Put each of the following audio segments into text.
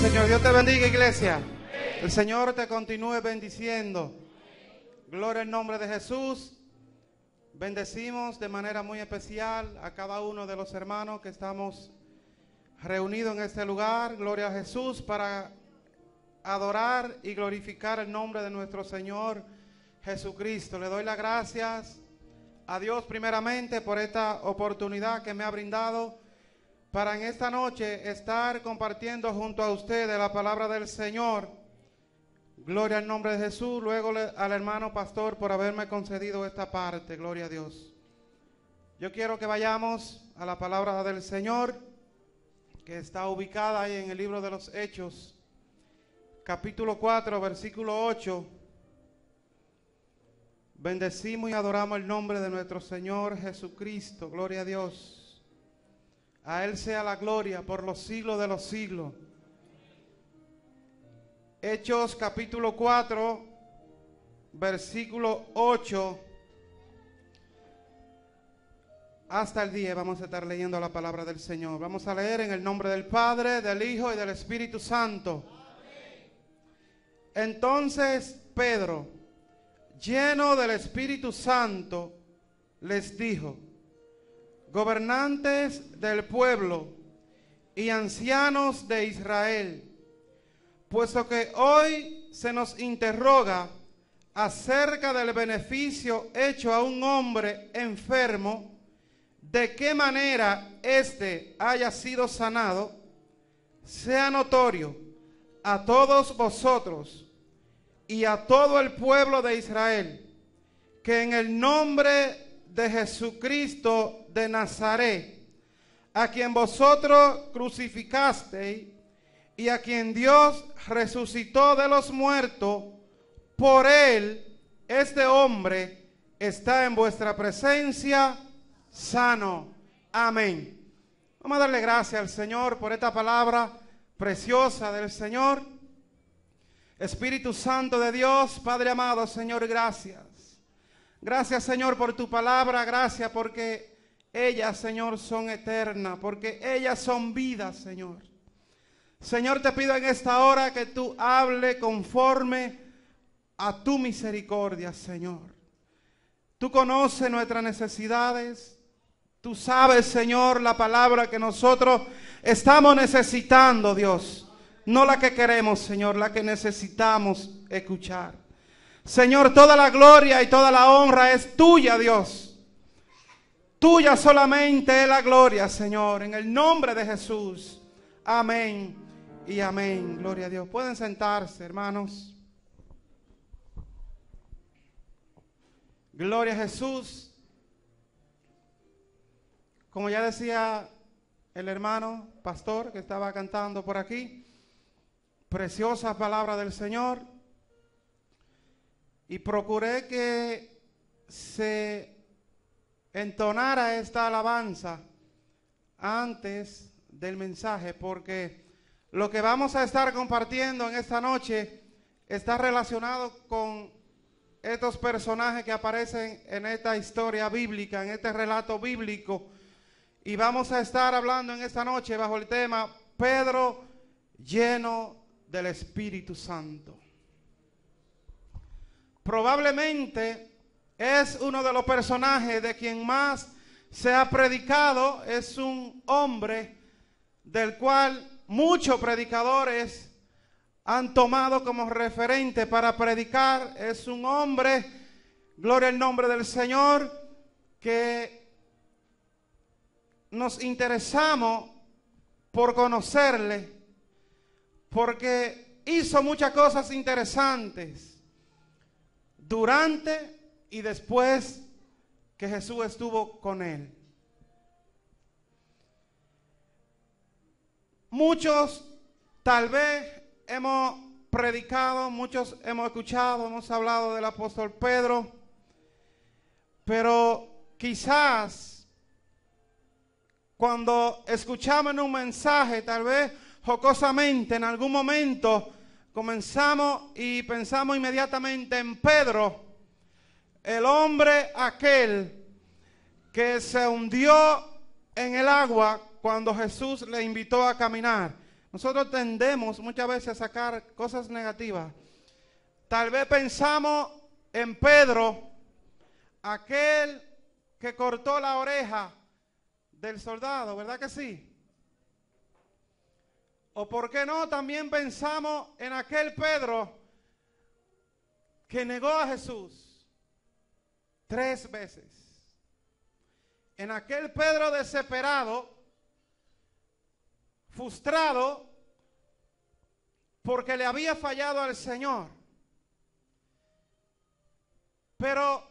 Señor, Dios te bendiga, iglesia. El Señor te continúe bendiciendo. Gloria al nombre de Jesús. Bendecimos de manera muy especial a cada uno de los hermanos que estamos reunidos en este lugar. Gloria a Jesús para adorar y glorificar el nombre de nuestro Señor Jesucristo. Le doy las gracias a Dios primeramente por esta oportunidad que me ha brindado para en esta noche estar compartiendo junto a ustedes la palabra del Señor. Gloria al nombre de Jesús, luego al hermano pastor por haberme concedido esta parte, gloria a Dios. Yo quiero que vayamos a la palabra del Señor, que está ubicada ahí en el libro de los Hechos, capítulo 4, versículo 8. Bendecimos y adoramos el nombre de nuestro Señor Jesucristo, gloria a Dios. A Él sea la gloria por los siglos de los siglos. Hechos capítulo 4, versículo 8 hasta el día Vamos a estar leyendo la palabra del Señor. Vamos a leer en el nombre del Padre, del Hijo y del Espíritu Santo. Entonces Pedro, lleno del Espíritu Santo, les dijo, gobernantes del pueblo y ancianos de Israel, puesto que hoy se nos interroga acerca del beneficio hecho a un hombre enfermo, de qué manera éste haya sido sanado, sea notorio a todos vosotros y a todo el pueblo de Israel, que en el nombre de Jesucristo de Nazaret, a quien vosotros crucificasteis y a quien Dios resucitó de los muertos, por él este hombre está en vuestra presencia sano. Amén. Vamos a darle gracias al Señor por esta palabra preciosa del Señor. Espíritu Santo de Dios, Padre amado, Señor, gracias. Gracias, Señor, por tu palabra, gracias porque ellas, Señor, son eternas, porque ellas son vida, Señor. Señor, te pido en esta hora que tú hable conforme a tu misericordia, Señor. Tú conoces nuestras necesidades. Tú sabes, Señor, la palabra que nosotros estamos necesitando, Dios. No la que queremos, Señor, la que necesitamos escuchar. Señor, toda la gloria y toda la honra es tuya, Dios. Tuya solamente es la gloria, Señor. En el nombre de Jesús. Amén y amén. Gloria a Dios. Pueden sentarse, hermanos. Gloria a Jesús. Como ya decía el hermano pastor que estaba cantando por aquí, preciosa palabra del Señor. Y procuré que se entonara esta alabanza antes del mensaje, porque lo que vamos a estar compartiendo en esta noche está relacionado con estos personajes que aparecen en esta historia bíblica, en este relato bíblico. Y vamos a estar hablando en esta noche bajo el tema Pedro lleno del Espíritu Santo. Probablemente es uno de los personajes de quien más se ha predicado, es un hombre del cual muchos predicadores han tomado como referente para predicar, es un hombre, gloria al nombre del Señor, que nos interesamos por conocerle, porque hizo muchas cosas interesantes durante y después que Jesús estuvo con él. Muchos tal vez hemos predicado, muchos hemos escuchado, hemos hablado del apóstol Pedro, pero quizás cuando escuchamos un mensaje, tal vez jocosamente en algún momento, comenzamos y pensamos inmediatamente en Pedro el hombre aquel que se hundió en el agua cuando Jesús le invitó a caminar. Nosotros tendemos muchas veces a sacar cosas negativas. Tal vez pensamos en Pedro, aquel que cortó la oreja del soldado, ¿verdad que sí? O por qué no, también pensamos en aquel Pedro que negó a Jesús Tres veces. En aquel Pedro desesperado, frustrado, porque le había fallado al Señor. Pero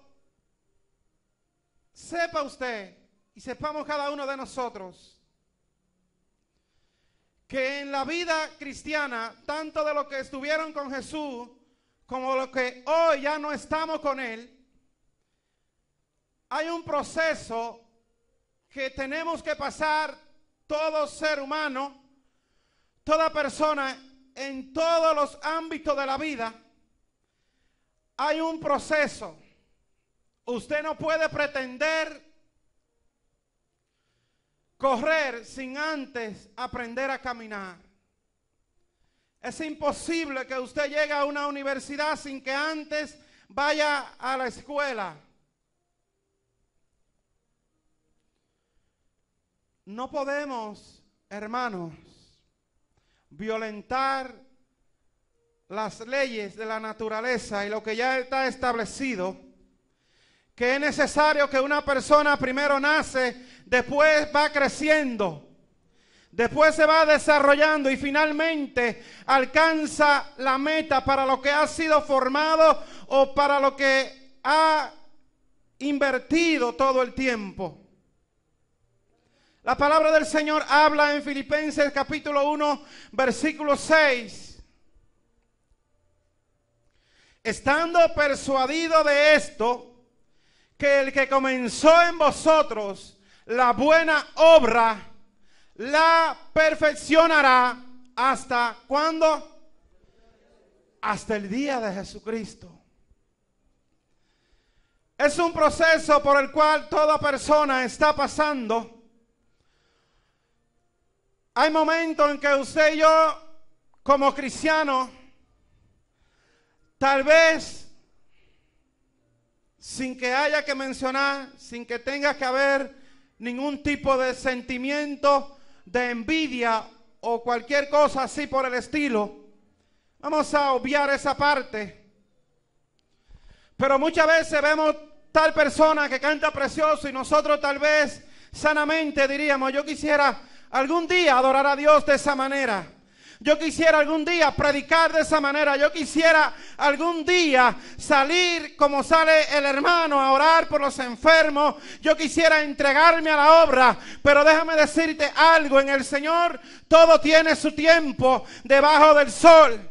sepa usted y sepamos cada uno de nosotros que en la vida cristiana, tanto de los que estuvieron con Jesús como los que hoy ya no estamos con Él, hay un proceso que tenemos que pasar todo ser humano, toda persona en todos los ámbitos de la vida. Hay un proceso. Usted no puede pretender correr sin antes aprender a caminar. Es imposible que usted llegue a una universidad sin que antes vaya a la escuela No podemos, hermanos, violentar las leyes de la naturaleza y lo que ya está establecido, que es necesario que una persona primero nace, después va creciendo, después se va desarrollando y finalmente alcanza la meta para lo que ha sido formado o para lo que ha invertido todo el tiempo. La palabra del Señor habla en Filipenses capítulo 1, versículo 6. Estando persuadido de esto, que el que comenzó en vosotros la buena obra, la perfeccionará hasta cuándo? Hasta el día de Jesucristo. Es un proceso por el cual toda persona está pasando hay momentos en que usted y yo, como cristiano, tal vez sin que haya que mencionar, sin que tenga que haber ningún tipo de sentimiento de envidia o cualquier cosa así por el estilo. Vamos a obviar esa parte. Pero muchas veces vemos tal persona que canta precioso y nosotros tal vez sanamente diríamos, yo quisiera algún día adorar a Dios de esa manera. Yo quisiera algún día predicar de esa manera. Yo quisiera algún día salir como sale el hermano a orar por los enfermos. Yo quisiera entregarme a la obra. Pero déjame decirte algo. En el Señor todo tiene su tiempo debajo del sol.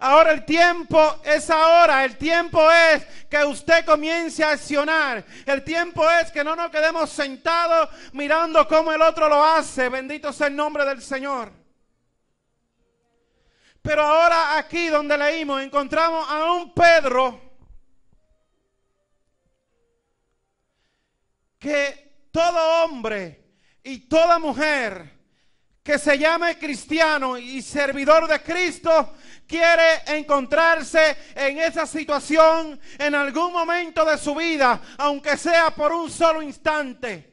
Ahora el tiempo es ahora, el tiempo es que usted comience a accionar, el tiempo es que no nos quedemos sentados mirando cómo el otro lo hace, bendito sea el nombre del Señor. Pero ahora aquí donde leímos encontramos a un Pedro que todo hombre y toda mujer que se llame cristiano y servidor de Cristo quiere encontrarse en esa situación en algún momento de su vida, aunque sea por un solo instante.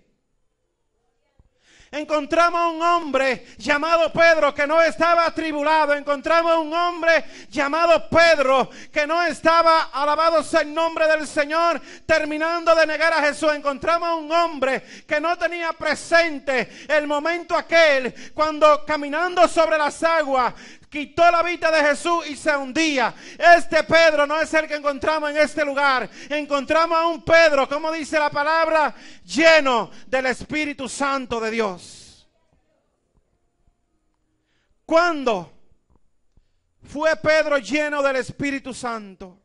Encontramos a un hombre llamado Pedro que no estaba atribulado. Encontramos a un hombre llamado Pedro que no estaba, alabado en nombre del Señor, terminando de negar a Jesús. Encontramos a un hombre que no tenía presente el momento aquel cuando caminando sobre las aguas quitó la vida de Jesús y se hundía. Este Pedro no es el que encontramos en este lugar. Encontramos a un Pedro, como dice la palabra, lleno del Espíritu Santo de Dios. ¿Cuándo fue Pedro lleno del Espíritu Santo?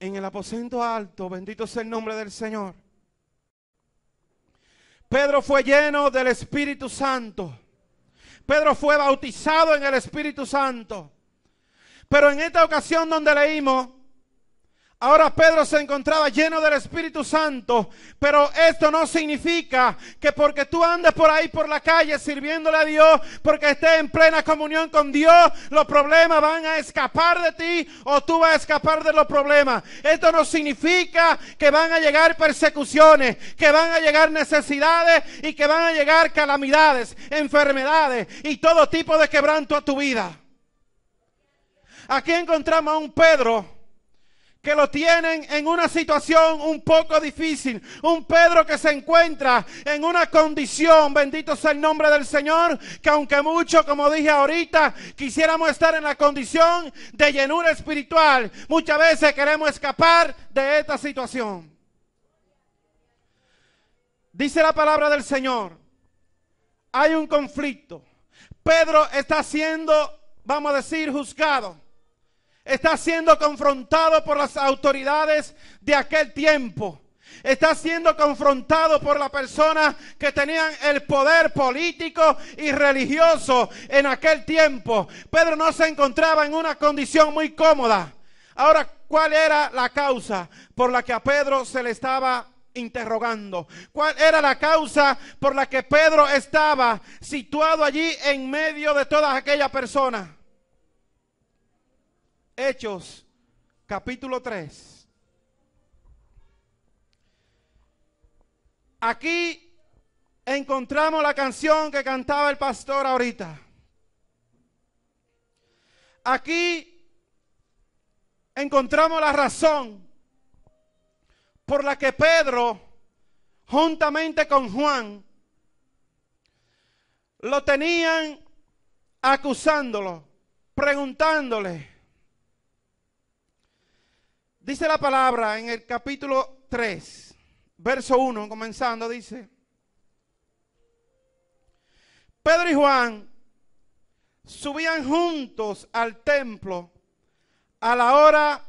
En el aposento alto, bendito sea el nombre del Señor. Pedro fue lleno del Espíritu Santo Pedro fue bautizado en el Espíritu Santo. Pero en esta ocasión donde leímos, Ahora Pedro se encontraba lleno del Espíritu Santo, pero esto no significa que porque tú andes por ahí por la calle sirviéndole a Dios, porque estés en plena comunión con Dios, los problemas van a escapar de ti o tú vas a escapar de los problemas. Esto no significa que van a llegar persecuciones, que van a llegar necesidades y que van a llegar calamidades, enfermedades y todo tipo de quebranto a tu vida. Aquí encontramos a un Pedro que lo tienen en una situación un poco difícil. Un Pedro que se encuentra en una condición, bendito sea el nombre del Señor, que aunque mucho, como dije ahorita, quisiéramos estar en la condición de llenura espiritual, muchas veces queremos escapar de esta situación. Dice la palabra del Señor, hay un conflicto. Pedro está siendo, vamos a decir, juzgado. Está siendo confrontado por las autoridades de aquel tiempo. Está siendo confrontado por las personas que tenían el poder político y religioso en aquel tiempo. Pedro no se encontraba en una condición muy cómoda. Ahora, ¿cuál era la causa por la que a Pedro se le estaba interrogando. ¿Cuál era la causa por la que Pedro estaba situado allí en medio de todas aquellas personas? Hechos capítulo 3. Aquí encontramos la canción que cantaba el pastor ahorita. Aquí encontramos la razón por la que Pedro, juntamente con Juan, lo tenían acusándolo, preguntándole Dice la palabra en el capítulo 3, verso 1, comenzando, dice, Pedro y Juan subían juntos al templo a la hora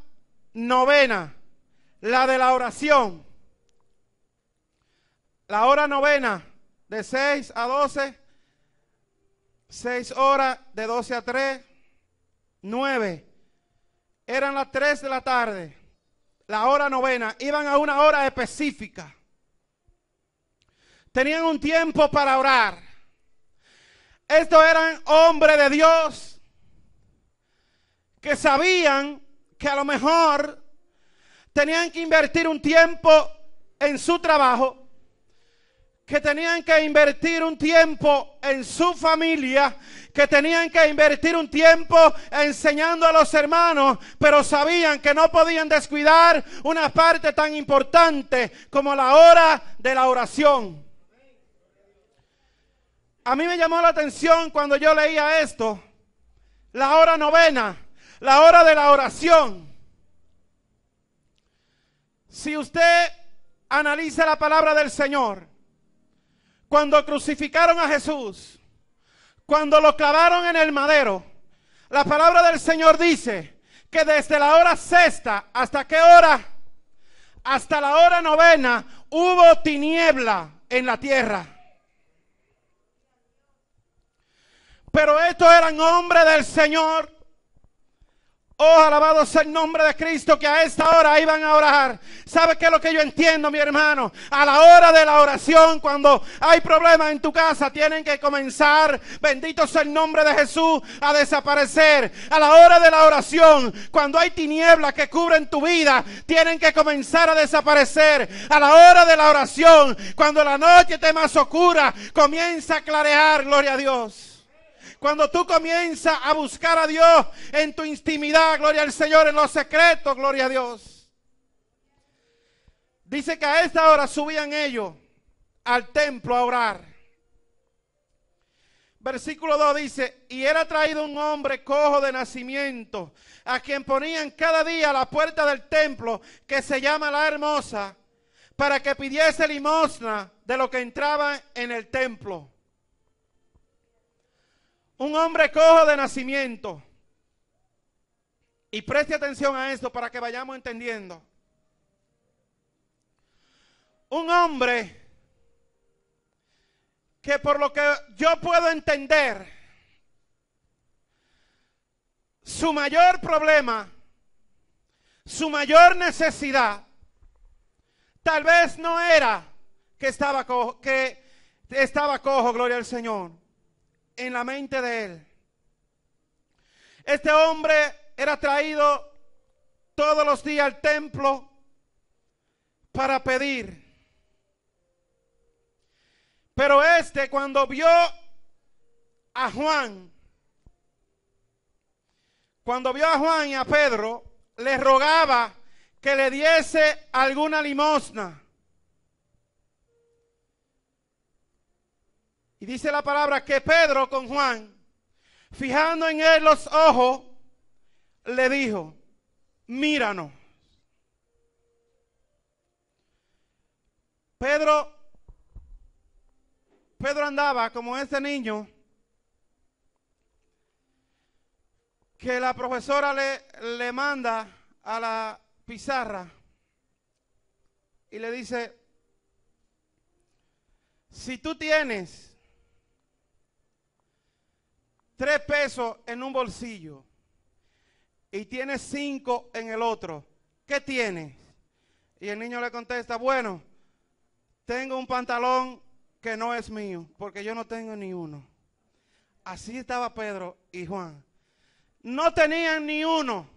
novena, la de la oración. La hora novena, de 6 a 12, 6 horas, de 12 a 3, 9. Eran las 3 de la tarde la hora novena, iban a una hora específica. Tenían un tiempo para orar. Estos eran hombres de Dios que sabían que a lo mejor tenían que invertir un tiempo en su trabajo que tenían que invertir un tiempo en su familia, que tenían que invertir un tiempo enseñando a los hermanos, pero sabían que no podían descuidar una parte tan importante como la hora de la oración. A mí me llamó la atención cuando yo leía esto, la hora novena, la hora de la oración. Si usted analiza la palabra del Señor, cuando crucificaron a Jesús, cuando lo clavaron en el madero, la palabra del Señor dice que desde la hora sexta hasta qué hora? Hasta la hora novena hubo tiniebla en la tierra. Pero estos eran hombres del Señor Oh, alabado sea el nombre de Cristo que a esta hora iban a orar. ¿Sabe qué es lo que yo entiendo, mi hermano? A la hora de la oración, cuando hay problemas en tu casa, tienen que comenzar, bendito sea el nombre de Jesús, a desaparecer. A la hora de la oración, cuando hay tinieblas que cubren tu vida, tienen que comenzar a desaparecer. A la hora de la oración, cuando la noche te más oscura, comienza a clarear, gloria a Dios. Cuando tú comienzas a buscar a Dios en tu intimidad, gloria al Señor, en los secretos, gloria a Dios. Dice que a esta hora subían ellos al templo a orar. Versículo 2 dice, y era traído un hombre cojo de nacimiento, a quien ponían cada día a la puerta del templo, que se llama la hermosa, para que pidiese limosna de lo que entraba en el templo. Un hombre cojo de nacimiento. Y preste atención a esto para que vayamos entendiendo. Un hombre que por lo que yo puedo entender, su mayor problema, su mayor necesidad, tal vez no era que estaba cojo, que estaba cojo, gloria al Señor en la mente de él. Este hombre era traído todos los días al templo para pedir. Pero este cuando vio a Juan, cuando vio a Juan y a Pedro, le rogaba que le diese alguna limosna. dice la palabra que Pedro con Juan, fijando en él los ojos, le dijo, míranos. Pedro, Pedro andaba como ese niño que la profesora le, le manda a la pizarra y le dice, si tú tienes tres pesos en un bolsillo y tiene cinco en el otro, ¿qué tiene? Y el niño le contesta, bueno, tengo un pantalón que no es mío, porque yo no tengo ni uno. Así estaba Pedro y Juan. No tenían ni uno.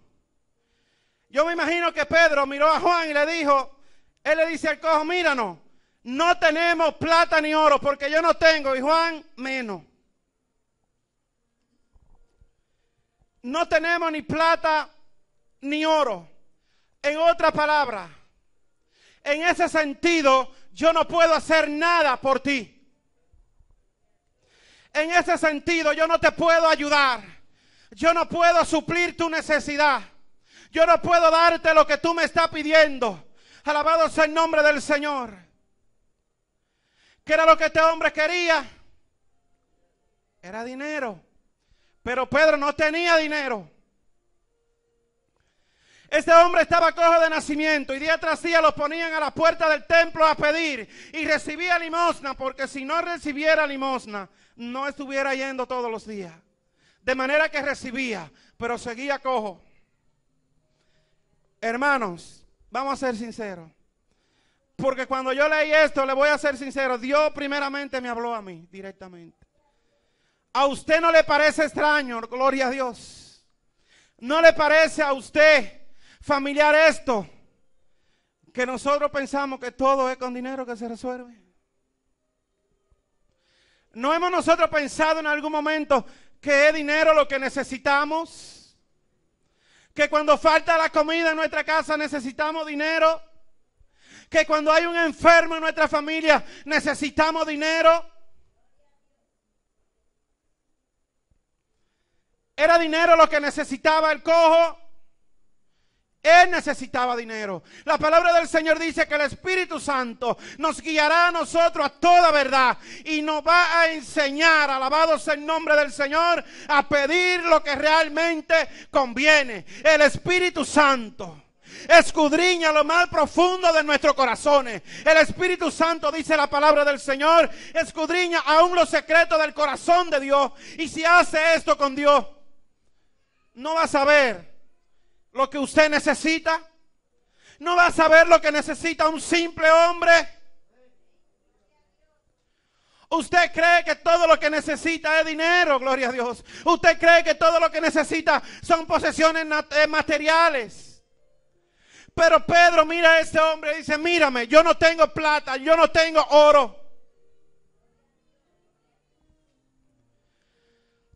Yo me imagino que Pedro miró a Juan y le dijo, él le dice al cojo, míranos, no tenemos plata ni oro, porque yo no tengo, y Juan menos. no tenemos ni plata ni oro. En otra palabra, en ese sentido, yo no puedo hacer nada por ti. En ese sentido, yo no te puedo ayudar. Yo no puedo suplir tu necesidad. Yo no puedo darte lo que tú me estás pidiendo. Alabado sea el nombre del Señor. ¿Qué era lo que este hombre quería? Era dinero. Pero Pedro no tenía dinero. Este hombre estaba cojo de nacimiento y día tras día lo ponían a la puerta del templo a pedir y recibía limosna, porque si no recibiera limosna, no estuviera yendo todos los días. De manera que recibía, pero seguía cojo. Hermanos, vamos a ser sinceros. Porque cuando yo leí esto, le voy a ser sincero, Dios primeramente me habló a mí directamente. A usted no le parece extraño, gloria a Dios. No le parece a usted familiar esto, que nosotros pensamos que todo es con dinero que se resuelve. ¿No hemos nosotros pensado en algún momento que es dinero lo que necesitamos? Que cuando falta la comida en nuestra casa necesitamos dinero. Que cuando hay un enfermo en nuestra familia necesitamos dinero. Era dinero lo que necesitaba el cojo. Él necesitaba dinero. La palabra del Señor dice que el Espíritu Santo nos guiará a nosotros a toda verdad y nos va a enseñar, alabados en nombre del Señor, a pedir lo que realmente conviene. El Espíritu Santo. Escudriña lo más profundo de nuestros corazones. El Espíritu Santo dice la palabra del Señor. Escudriña aún los secretos del corazón de Dios. Y si hace esto con Dios, no va a saber lo que usted necesita. No va a saber lo que necesita un simple hombre. Usted cree que todo lo que necesita es dinero, gloria a Dios. Usted cree que todo lo que necesita son posesiones eh, materiales. Pero Pedro mira a este hombre y dice, mírame, yo no tengo plata, yo no tengo oro.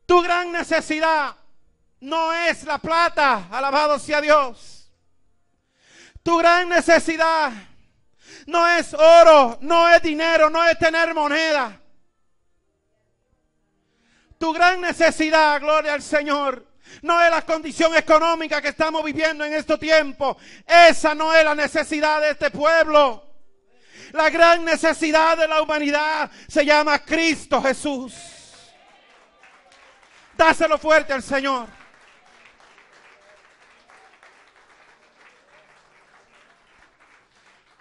Tu gran necesidad no es la plata, alabado sea Dios. Tu gran necesidad no es oro, no es dinero, no es tener moneda. Tu gran necesidad, gloria al Señor, no es la condición económica que estamos viviendo en este tiempo. Esa no es la necesidad de este pueblo. La gran necesidad de la humanidad se llama Cristo Jesús. Dáselo fuerte al Señor.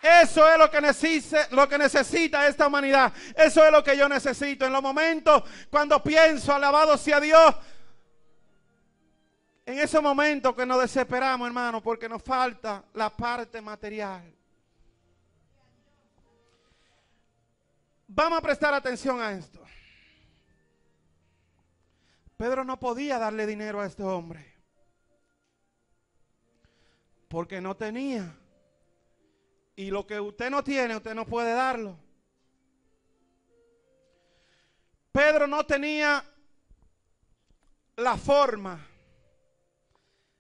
Eso es lo que, necesita, esta humanidad. Eso es lo que yo necesito. En los momentos cuando pienso, alabado sea Dios. En esos momentos que nos desesperamos, hermano, porque nos falta la parte material. Vamos a prestar atención a esto. Pedro no podía darle dinero a este hombre. Porque no tenía y lo que usted no tiene, usted no puede darlo. Pedro no tenía la forma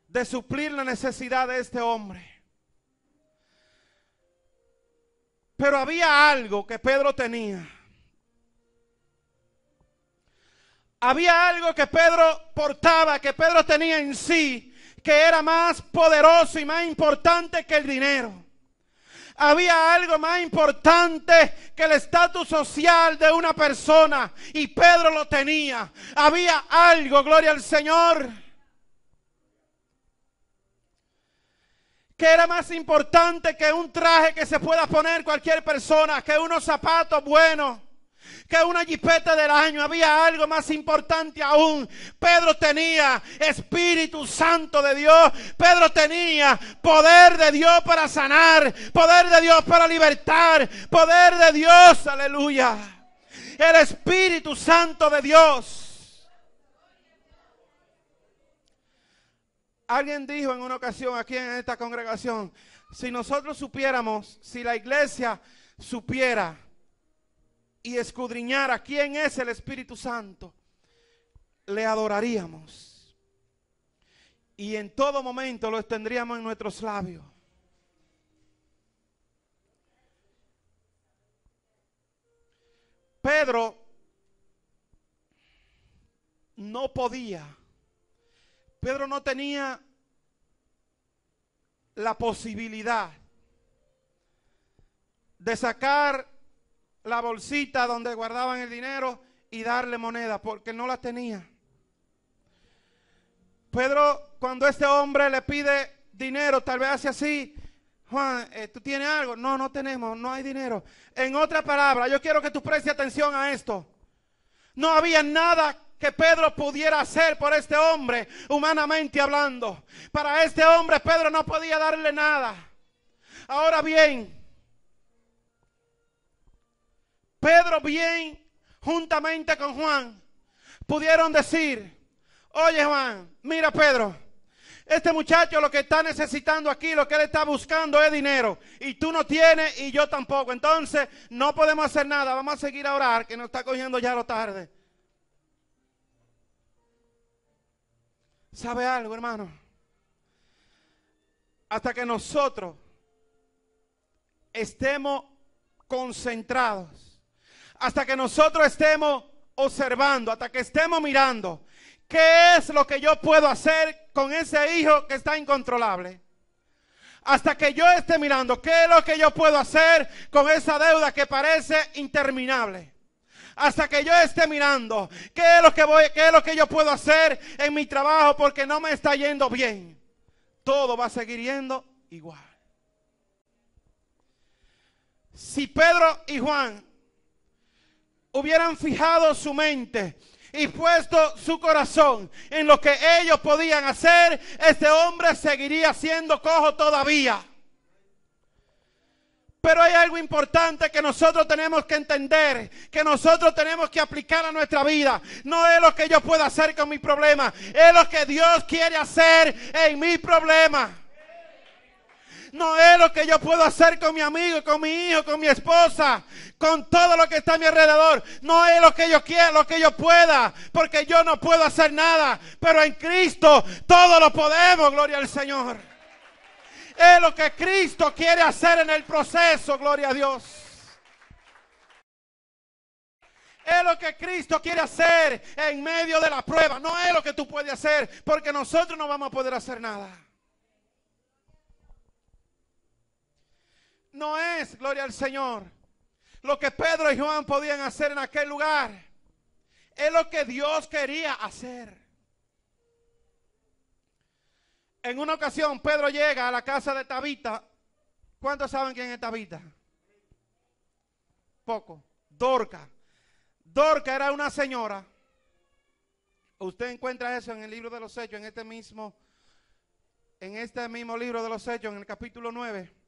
de suplir la necesidad de este hombre. Pero había algo que Pedro tenía. Había algo que Pedro portaba, que Pedro tenía en sí, que era más poderoso y más importante que el dinero había algo más importante que el estatus social de una persona y Pedro lo tenía. Había algo, gloria al Señor, que era más importante que un traje que se pueda poner cualquier persona, que unos zapatos buenos que una jipeta del año. Había algo más importante aún. Pedro tenía Espíritu Santo de Dios. Pedro tenía poder de Dios para sanar, poder de Dios para libertar, poder de Dios, aleluya. El Espíritu Santo de Dios. Alguien dijo en una ocasión aquí en esta congregación, si nosotros supiéramos, si la iglesia supiera, y a quién es el Espíritu Santo, le adoraríamos. Y en todo momento lo tendríamos en nuestros labios. Pedro no podía, Pedro no tenía la posibilidad de sacar la bolsita donde guardaban el dinero y darle moneda porque no la tenía. Pedro, cuando este hombre le pide dinero, tal vez hace así, Juan, eh, ¿tú tienes algo? No, no tenemos, no hay dinero. En otra palabra, yo quiero que tú prestes atención a esto. No había nada que Pedro pudiera hacer por este hombre, humanamente hablando. Para este hombre Pedro no podía darle nada. Ahora bien, Pedro bien, juntamente con Juan, pudieron decir, oye Juan, mira Pedro, este muchacho lo que está necesitando aquí, lo que él está buscando es dinero. Y tú no tienes y yo tampoco. Entonces no podemos hacer nada. Vamos a seguir a orar, que nos está cogiendo ya lo tarde. ¿Sabe algo, hermano? Hasta que nosotros estemos concentrados hasta que nosotros estemos observando, hasta que estemos mirando qué es lo que yo puedo hacer con ese hijo que está incontrolable. Hasta que yo esté mirando qué es lo que yo puedo hacer con esa deuda que parece interminable. Hasta que yo esté mirando qué es lo que voy, es lo que yo puedo hacer en mi trabajo porque no me está yendo bien. Todo va a seguir yendo igual. Si Pedro y Juan hubieran fijado su mente y puesto su corazón en lo que ellos podían hacer, este hombre seguiría siendo cojo todavía. Pero hay algo importante que nosotros tenemos que entender, que nosotros tenemos que aplicar a nuestra vida. No es lo que yo pueda hacer con mi problema, es lo que Dios quiere hacer en mi problema. No es lo que yo puedo hacer con mi amigo, con mi hijo, con mi esposa, con todo lo que está a mi alrededor. No es lo que yo quiera, lo que yo pueda, porque yo no puedo hacer nada. Pero en Cristo todo lo podemos, gloria al Señor. Es lo que Cristo quiere hacer en el proceso, gloria a Dios. Es lo que Cristo quiere hacer en medio de la prueba. No es lo que tú puedes hacer, porque nosotros no vamos a poder hacer nada. no es, gloria al Señor, lo que Pedro y Juan podían hacer en aquel lugar. Es lo que Dios quería hacer. En una ocasión Pedro llega a la casa de Tabita. ¿Cuántos saben quién es Tabita? Poco. Dorca. Dorca era una señora. Usted encuentra eso en el libro de los Hechos, en este mismo, en este mismo libro de los Hechos, en el capítulo 9.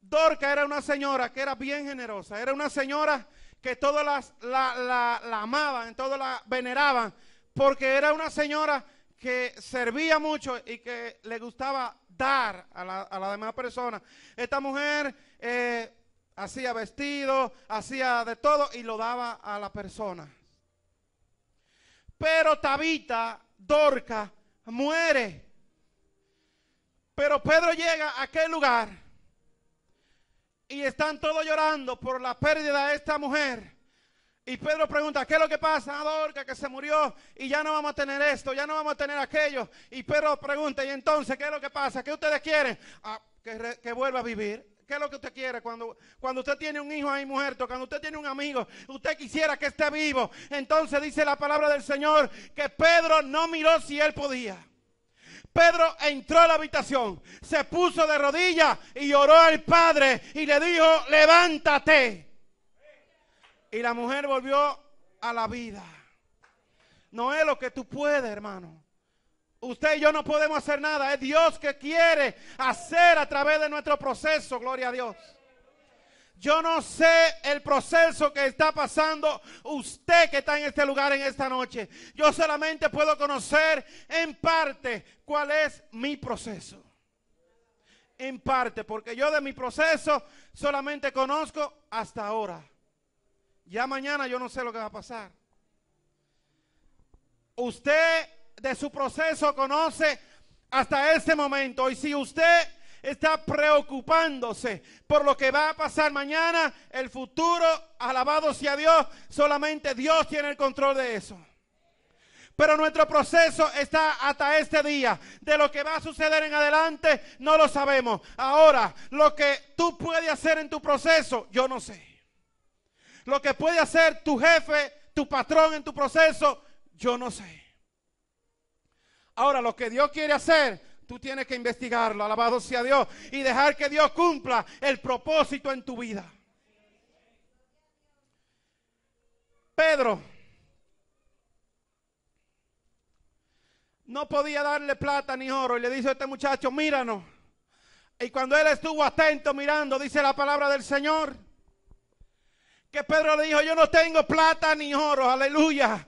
Dorca era una señora que era bien generosa, era una señora que todos la, amaban, todos la veneraban, porque era una señora que servía mucho y que le gustaba dar a la, demás persona. Esta mujer eh, hacía vestido, hacía de todo y lo daba a la persona. Pero Tabita, Dorca, muere. Pero Pedro llega a aquel lugar y están todos llorando por la pérdida de esta mujer. Y Pedro pregunta, ¿qué es lo que pasa? Dorca que se murió y ya no vamos a tener esto, ya no vamos a tener aquello. Y Pedro pregunta, ¿y entonces qué es lo que pasa? ¿Qué ustedes quieren? Ah, que, vuelva a vivir. ¿Qué es lo que usted quiere? Cuando, cuando usted tiene un hijo ahí muerto, cuando usted tiene un amigo, usted quisiera que esté vivo. Entonces dice la palabra del Señor que Pedro no miró si él podía. Pedro entró a la habitación, se puso de rodillas y oró al Padre y le dijo, levántate. Y la mujer volvió a la vida. No es lo que tú puedes, hermano. Usted y yo no podemos hacer nada. Es Dios que quiere hacer a través de nuestro proceso. Gloria a Dios. Yo no sé el proceso que está pasando usted que está en este lugar en esta noche. Yo solamente puedo conocer en parte cuál es mi proceso. En parte, porque yo de mi proceso solamente conozco hasta ahora. Ya mañana yo no sé lo que va a pasar. Usted de su proceso conoce hasta este momento. Y si usted está preocupándose por lo que va a pasar mañana, el futuro, alabado sea Dios, solamente Dios tiene el control de eso. Pero nuestro proceso está hasta este día. De lo que va a suceder en adelante, no lo sabemos. Ahora, lo que tú puedes hacer en tu proceso, yo no sé. Lo que puede hacer tu jefe, tu patrón en tu proceso, yo no sé. Ahora, lo que Dios quiere hacer, Tú tienes que investigarlo, alabado sea Dios, y dejar que Dios cumpla el propósito en tu vida. Pedro no podía darle plata ni oro y le dice a este muchacho, míranos. Y cuando él estuvo atento mirando, dice la palabra del Señor, que Pedro le dijo, yo no tengo plata ni oro, aleluya,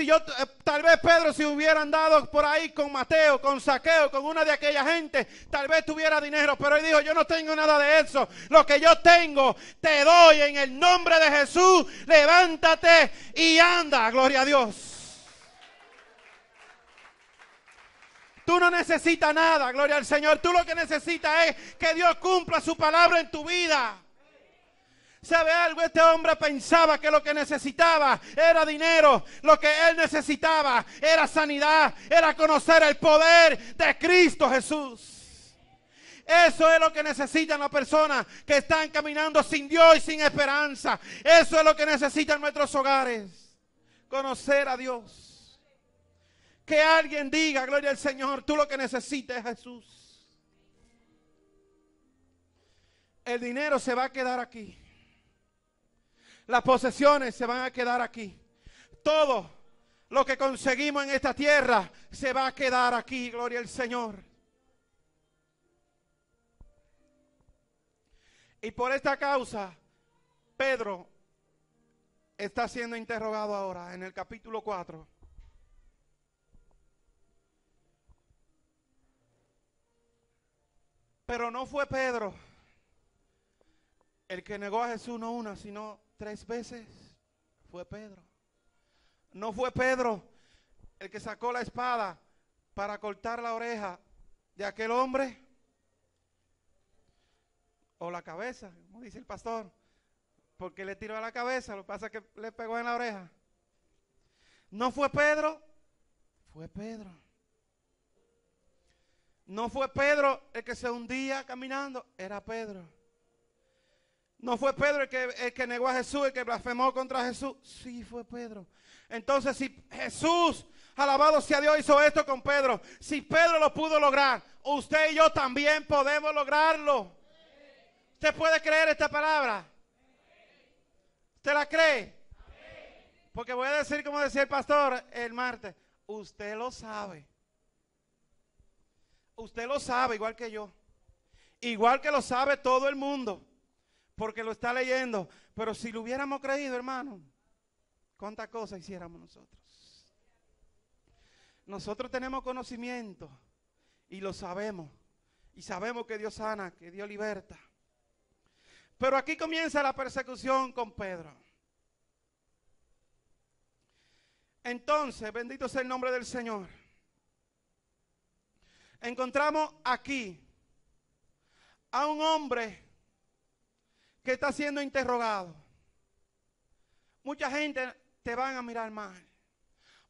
yo, eh, tal vez Pedro, si hubiera andado por ahí con Mateo, con Saqueo, con una de aquella gente, tal vez tuviera dinero. Pero él dijo, yo no tengo nada de eso. Lo que yo tengo, te doy en el nombre de Jesús. Levántate y anda. Gloria a Dios. Tú no necesitas nada, gloria al Señor. Tú lo que necesitas es que Dios cumpla su palabra en tu vida. ¿Sabe algo? Este hombre pensaba que lo que necesitaba era dinero. Lo que él necesitaba era sanidad, era conocer el poder de Cristo Jesús. Eso es lo que necesitan las personas que están caminando sin Dios y sin esperanza. Eso es lo que necesitan nuestros hogares. Conocer a Dios. Que alguien diga, gloria al Señor, tú lo que necesitas es Jesús. El dinero se va a quedar aquí. Las posesiones se van a quedar aquí. Todo lo que conseguimos en esta tierra se va a quedar aquí, gloria al Señor. Y por esta causa, Pedro está siendo interrogado ahora en el capítulo 4. Pero no fue Pedro el que negó a Jesús no una, sino tres veces fue Pedro. No fue Pedro el que sacó la espada para cortar la oreja de aquel hombre o la cabeza, como dice el pastor, porque le tiró a la cabeza, lo que pasa es que le pegó en la oreja. No fue Pedro, fue Pedro. No fue Pedro el que se hundía caminando, era Pedro. ¿No fue Pedro el que, negó a Jesús, el que blasfemó contra Jesús? Sí, fue Pedro. Entonces, si Jesús, alabado sea Dios, hizo esto con Pedro, si Pedro lo pudo lograr, usted y yo también podemos lograrlo. ¿Usted puede creer esta palabra? ¿Usted la cree? Porque voy a decir, como decía el pastor el martes, usted lo sabe. Usted lo sabe igual que yo. Igual que lo sabe todo el mundo porque lo está leyendo. Pero si lo hubiéramos creído, hermano, ¿cuántas cosas hiciéramos nosotros? Nosotros tenemos conocimiento y lo sabemos. Y sabemos que Dios sana, que Dios liberta. Pero aquí comienza la persecución con Pedro. Entonces, bendito sea el nombre del Señor. Encontramos aquí a un hombre que está siendo interrogado. Mucha gente te van a mirar mal.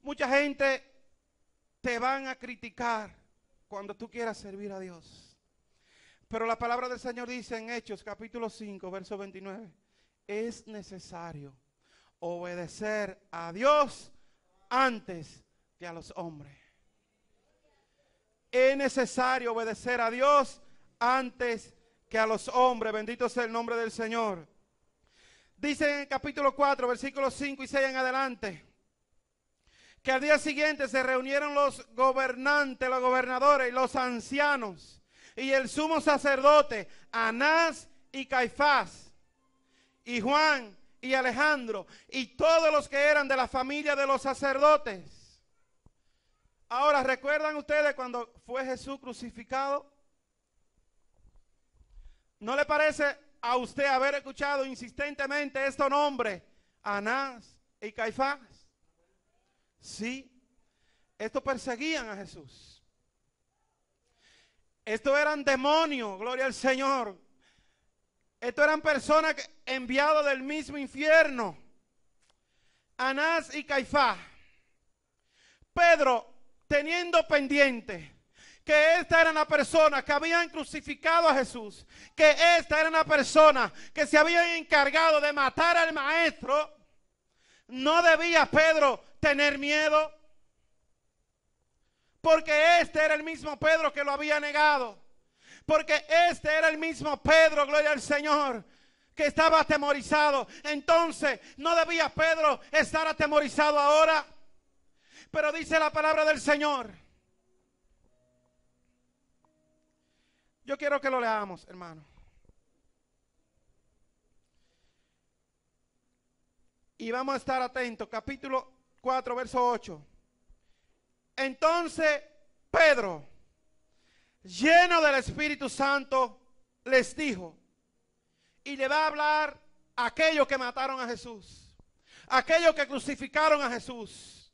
Mucha gente te van a criticar cuando tú quieras servir a Dios. Pero la palabra del Señor dice en Hechos capítulo 5, verso 29, es necesario obedecer a Dios antes que a los hombres. Es necesario obedecer a Dios antes que a los hombres. Bendito sea el nombre del Señor. Dice en el capítulo 4, versículos 5 y 6 en adelante, que al día siguiente se reunieron los gobernantes, los gobernadores y los ancianos y el sumo sacerdote Anás y Caifás y Juan y Alejandro y todos los que eran de la familia de los sacerdotes. Ahora, ¿recuerdan ustedes cuando fue Jesús crucificado? ¿No le parece a usted haber escuchado insistentemente estos nombres? Anás y Caifás. Sí, estos perseguían a Jesús. Estos eran demonios, gloria al Señor. Estos eran personas enviadas del mismo infierno. Anás y Caifás. Pedro, teniendo pendiente que esta era la persona que habían crucificado a Jesús, que esta era la persona que se habían encargado de matar al maestro, no debía Pedro tener miedo, porque este era el mismo Pedro que lo había negado, porque este era el mismo Pedro, gloria al Señor, que estaba atemorizado. Entonces, no debía Pedro estar atemorizado ahora, pero dice la palabra del Señor Yo quiero que lo leamos, hermano. Y vamos a estar atentos. Capítulo 4, verso 8. Entonces Pedro, lleno del Espíritu Santo, les dijo, y le va a hablar a aquellos que mataron a Jesús, aquellos que crucificaron a Jesús.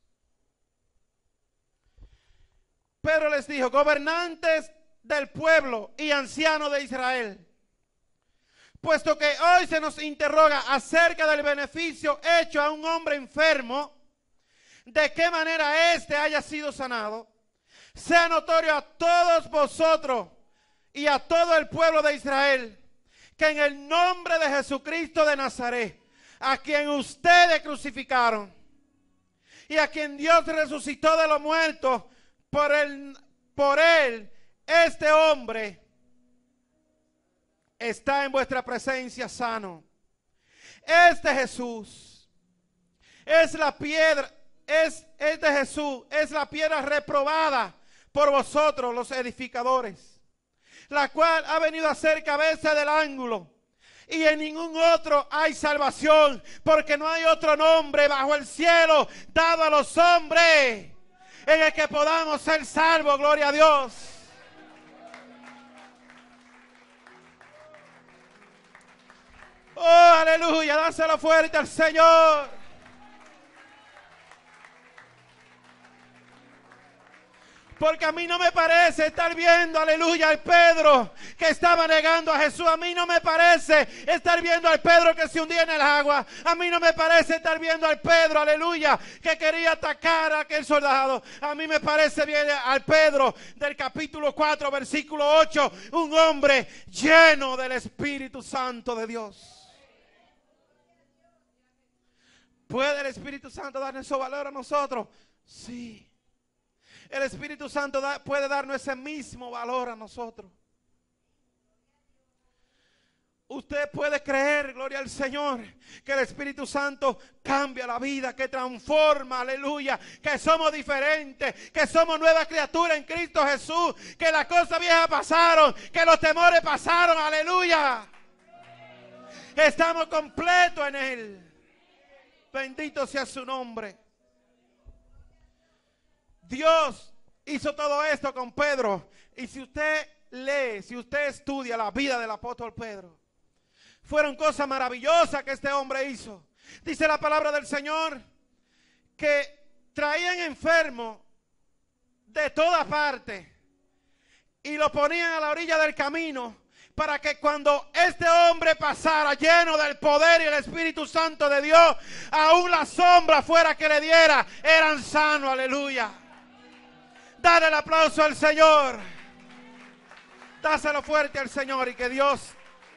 Pedro les dijo, gobernantes del pueblo y anciano de Israel. Puesto que hoy se nos interroga acerca del beneficio hecho a un hombre enfermo, de qué manera éste haya sido sanado, sea notorio a todos vosotros y a todo el pueblo de Israel, que en el nombre de Jesucristo de Nazaret, a quien ustedes crucificaron y a quien Dios resucitó de los muertos, por él, por él este hombre está en vuestra presencia sano. Este Jesús es la piedra, es este Jesús es la piedra reprobada por vosotros los edificadores, la cual ha venido a ser cabeza del ángulo. Y en ningún otro hay salvación, porque no hay otro nombre bajo el cielo dado a los hombres en el que podamos ser salvos, gloria a Dios. Oh, aleluya, dáselo fuerte al Señor. Porque a mí no me parece estar viendo, aleluya, al Pedro que estaba negando a Jesús. A mí no me parece estar viendo al Pedro que se hundía en el agua. A mí no me parece estar viendo al Pedro, aleluya, que quería atacar a aquel soldado. A mí me parece bien al Pedro del capítulo 4, versículo 8, un hombre lleno del Espíritu Santo de Dios. ¿Puede el Espíritu Santo darnos ese valor a nosotros? Sí. El Espíritu Santo puede darnos ese mismo valor a nosotros. Usted puede creer, gloria al Señor, que el Espíritu Santo cambia la vida, que transforma, aleluya, que somos diferentes, que somos nueva criatura en Cristo Jesús, que las cosas viejas pasaron, que los temores pasaron, aleluya. Estamos completos en Él. Bendito sea su nombre. Dios hizo todo esto con Pedro. Y si usted lee, si usted estudia la vida del apóstol Pedro, fueron cosas maravillosas que este hombre hizo. Dice la palabra del Señor que traían enfermos de toda parte y lo ponían a la orilla del camino para que cuando este hombre pasara lleno del poder y el Espíritu Santo de Dios, aún la sombra fuera que le diera, eran sanos, aleluya. Dale el aplauso al Señor. Dáselo fuerte al Señor y que Dios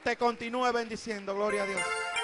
te continúe bendiciendo. Gloria a Dios.